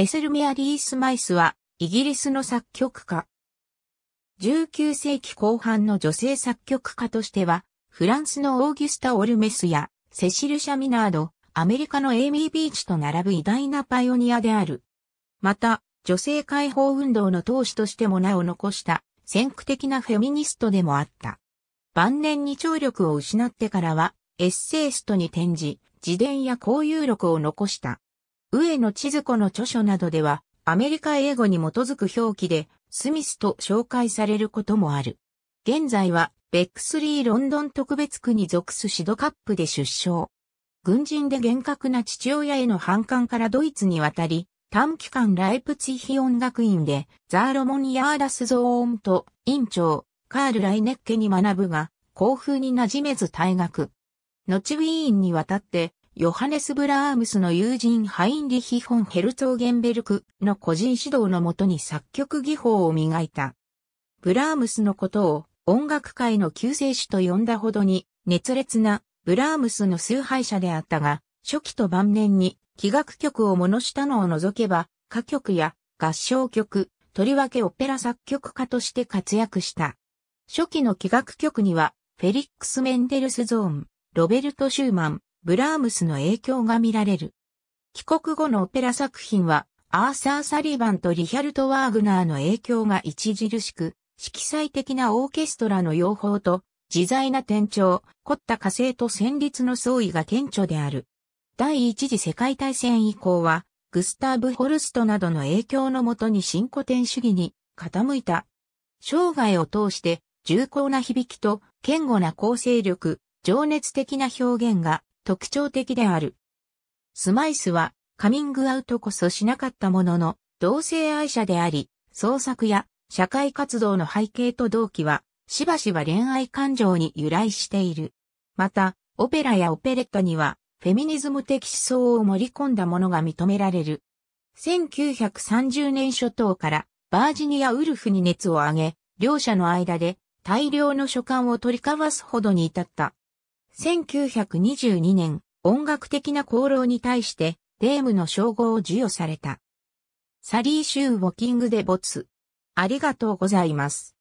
エセルメアリース・マイスは、イギリスの作曲家。19世紀後半の女性作曲家としては、フランスのオーギュスタ・オルメスや、セシル・シャミナード、アメリカのエイミー・ビーチと並ぶ偉大なパイオニアである。また、女性解放運動の投首としても名を残した、先駆的なフェミニストでもあった。晩年に聴力を失ってからは、エッセイストに転じ、自伝や交友録を残した。上野千鶴子の著書などでは、アメリカ英語に基づく表記で、スミスと紹介されることもある。現在は、ベックスリーロンドン特別区に属すシドカップで出生。軍人で厳格な父親への反感からドイツに渡り、短期間ライプツィヒ音楽院で、ザーロモニアーラスゾーンと院長、カール・ライネッケに学ぶが、校風に馴染めず退学。後ウィーンに渡って、ヨハネス・ブラームスの友人ハインリヒ・フォン・ヘルツォーゲンベルクの個人指導のもとに作曲技法を磨いた。ブラームスのことを音楽界の救世主と呼んだほどに熱烈なブラームスの崇拝者であったが、初期と晩年に器楽曲を物したのを除けば、歌曲や合唱曲、とりわけオペラ作曲家として活躍した。初期の器楽曲には、フェリックス・メンデルスゾーン、ロベルト・シューマン、ブラームスの影響が見られる。帰国後のオペラ作品は、アーサー・サリバンとリヒャルト・ワーグナーの影響が著しく、色彩的なオーケストラの用法と、自在な転調、凝った火星と旋律の相違が顕著である。第一次世界大戦以降は、グスターブ・ホルストなどの影響のもとに新古典主義に傾いた。生涯を通して、重厚な響きと、堅固な構成力、情熱的な表現が特徴的である。スマイスはカミングアウトこそしなかったものの、同性愛者であり、創作や社会活動の背景と動機は、しばしば恋愛感情に由来している。また、オペラやオペレットには、フェミニズム的思想を盛り込んだものが認められる。1930年初頭からバージニア・ウルフに熱を上げ、両者の間で大量の書簡を取り交わすほどに至った。1922年、音楽的な功労に対して、デームの称号を授与された。サリー州ウォキングで没。ありがとうございます。